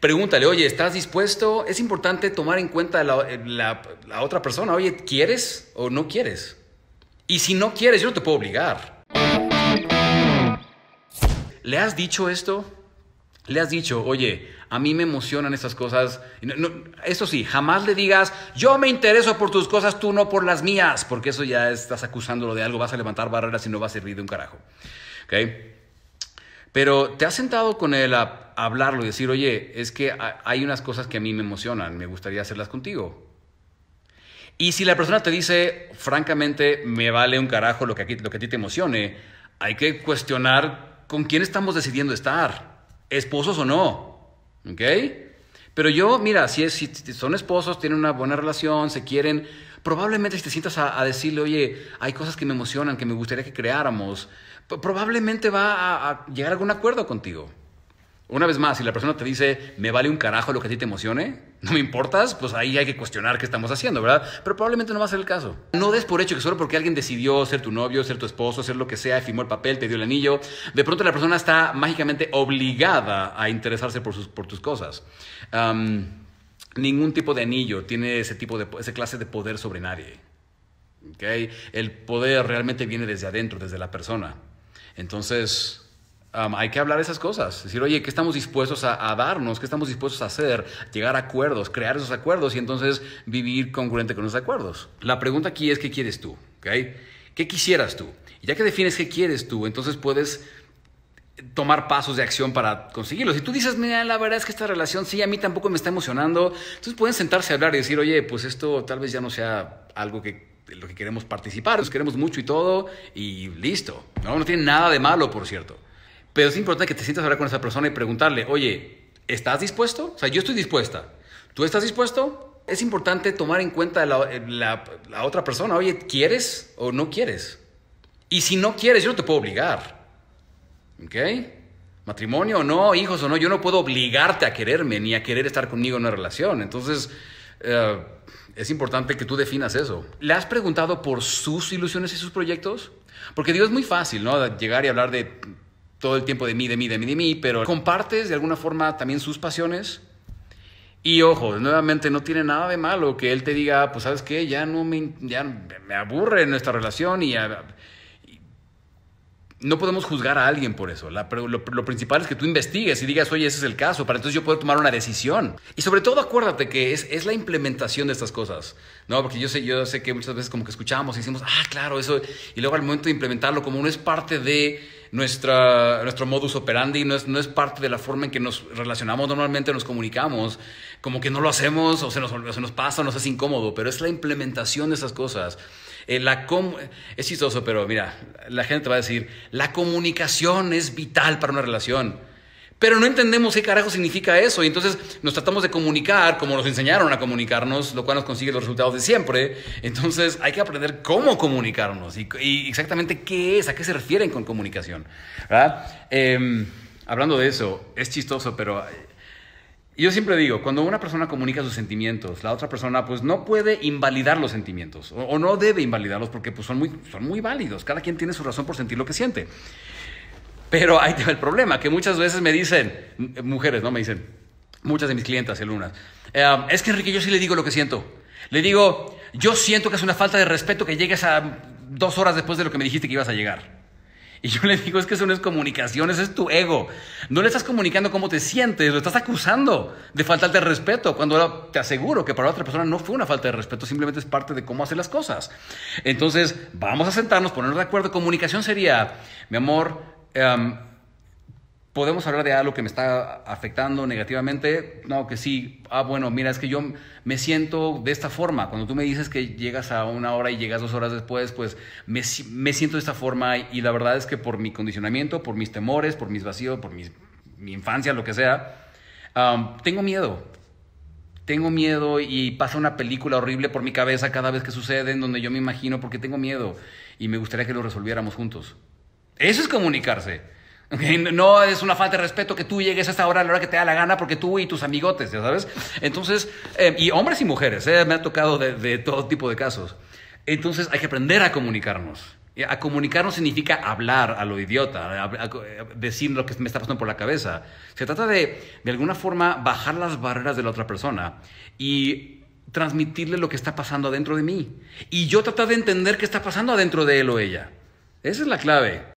Pregúntale, oye, ¿estás dispuesto? Es importante tomar en cuenta eh, la, la, otra persona. Oye, ¿quieres o no quieres? Y si no quieres, yo no te puedo obligar. ¿Le has dicho esto? le has dicho, oye, a mí me emocionan estas cosas. eso sí, jamás le digas, yo me intereso por tus cosas, tú no por las mías, porque eso ya estás acusándolo de algo, vas a levantar barreras y no va a servir de un carajo. ¿Okay? Pero te has sentado con él a, hablarlo y decir, oye, es que hay unas cosas que a mí me emocionan, me gustaría hacerlas contigo. Y si la persona te dice, francamente, me vale un carajo lo que, a ti te emocione, hay que cuestionar con quién estamos decidiendo estar, esposos o no. ¿Ok? Pero yo, mira, si, es, si son esposos, tienen una buena relación, se quieren, Probablemente si te sientas a, decirle, oye, hay cosas que me emocionan, que me gustaría que creáramos, probablemente va a, llegar a algún acuerdo contigo. Una vez más, si la persona te dice, me vale un carajo lo que a ti te emocione, no me importas, pues ahí hay que cuestionar qué estamos haciendo, ¿verdad? Pero probablemente no va a ser el caso. No des por hecho que solo porque alguien decidió ser tu novio, ser tu esposo, hacer lo que sea, firmó el papel, te dio el anillo, de pronto la persona está mágicamente obligada a interesarse por, tus cosas ningún tipo de anillo tiene ese tipo de Ese clase de poder sobre nadie. ¿okay? El poder realmente viene desde adentro, desde la persona. Entonces, hay que hablar esas cosas. Decir, oye, ¿qué estamos dispuestos a, darnos? ¿Qué estamos dispuestos a hacer? Llegar a acuerdos, crear esos acuerdos y entonces vivir congruente con esos acuerdos. La pregunta aquí es, ¿qué quieres tú? ¿okay? ¿Qué quisieras tú? Y ya que defines qué quieres tú, entonces puedes tomar pasos de acción para conseguirlo. Si tú dices, mira, la verdad es que esta relación sí, a mí tampoco me está emocionando, entonces pueden sentarse a hablar y decir, oye, pues esto tal vez ya no sea algo que lo que queremos participar, nos queremos mucho y todo, y listo. No, no tiene nada de malo, por cierto. Pero es importante que te sientas a hablar con esa persona y preguntarle, oye, ¿estás dispuesto? O sea, yo estoy dispuesta. ¿Tú estás dispuesto? Es importante tomar en cuenta la, eh, la otra persona. Oye, ¿quieres o no quieres? Y si no quieres, yo no te puedo obligar. ¿Ok? Matrimonio o no, hijos o no, yo no puedo obligarte a quererme ni a querer estar conmigo en una relación. Entonces, eh, es importante que tú definas eso. ¿Le has preguntado por sus ilusiones y sus proyectos? Porque digo, es muy fácil, ¿no? Llegar y hablar de todo el tiempo de mí, de mí, de mí, de mí, pero compartes de alguna forma también sus pasiones. Y ojo, nuevamente no tiene nada de malo que él te diga, ah, pues sabes qué, ya no me, ya me aburre nuestra relación y no podemos juzgar a alguien por eso. pero lo, principal es que tú investigues y digas, oye, ese es el caso, para entonces yo poder tomar una decisión. Y sobre todo acuérdate que es, la implementación de estas cosas, ¿no? Porque yo sé, yo sé que muchas veces como que escuchamos y decimos, ah, claro, eso, y luego al momento de implementarlo, como no es parte de nuestra, nuestro modus operandi, no es, no es parte de la forma en que nos relacionamos normalmente, nos comunicamos, como que no lo hacemos o se nos, se nos pasa, nos hace incómodo, pero es la implementación de esas cosas. Eh, la es chistoso, pero mira, la gente va a decir, la comunicación es vital para una relación. Pero no entendemos qué carajo significa eso y entonces nos tratamos de comunicar como nos enseñaron a comunicarnos, lo cual nos consigue los resultados de siempre. Entonces hay que aprender cómo comunicarnos y, exactamente qué es, a qué se refieren con comunicación. Em, hablando de eso, es chistoso, pero eh, yo siempre digo, cuando una persona comunica sus sentimientos, la otra persona pues no puede invalidar los sentimientos o, no debe invalidarlos porque pues, son muy, son muy válidos. Cada quien tiene su razón por sentir lo que siente. Pero ahí está el problema, que muchas veces me dicen, eh, mujeres, ¿no? Me dicen, muchas de mis clientas y alumnas, eh, es que Enrique, yo sí le digo lo que siento. Le digo, yo siento que es una falta de respeto que llegues a dos horas después de lo que me dijiste que ibas a llegar. Y yo le digo, es que eso no es comunicación, eso es tu ego. No le estás comunicando cómo te sientes, lo estás acusando de faltarte de respeto, cuando te aseguro que para la otra persona no fue una falta de respeto, simplemente es parte de cómo hacer las cosas. Entonces, vamos a sentarnos, ponernos de acuerdo. Comunicación sería, mi amor, em, podemos hablar de algo que me está afectando negativamente. No, que sí. Ah, bueno, mira, es que yo me siento de esta forma. Cuando tú me dices que llegas a una hora y llegas dos horas después, pues me, siento de esta forma. Y la verdad es que por mi condicionamiento, por mis temores, por mis vacíos, por mi infancia, lo que sea, tengo miedo. Tengo miedo y pasa una película horrible por mi cabeza cada vez que sucede en donde yo me imagino porque tengo miedo y me gustaría que lo resolviéramos juntos. Eso es comunicarse no es una falta de respeto que tú llegues a esta hora, a la hora que te da la gana, porque tú y tus amigotes, ¿ya sabes? Entonces, em, y hombres y mujeres, ¿eh? me ha tocado de, todo tipo de casos. Entonces, hay que aprender a comunicarnos. A comunicarnos significa hablar a lo idiota, decir lo que me está pasando por la cabeza. Se trata de, de alguna forma, bajar las barreras de la otra persona y transmitirle lo que está pasando adentro de mí. Y yo tratar de entender qué está pasando adentro de él o ella. Esa es la clave.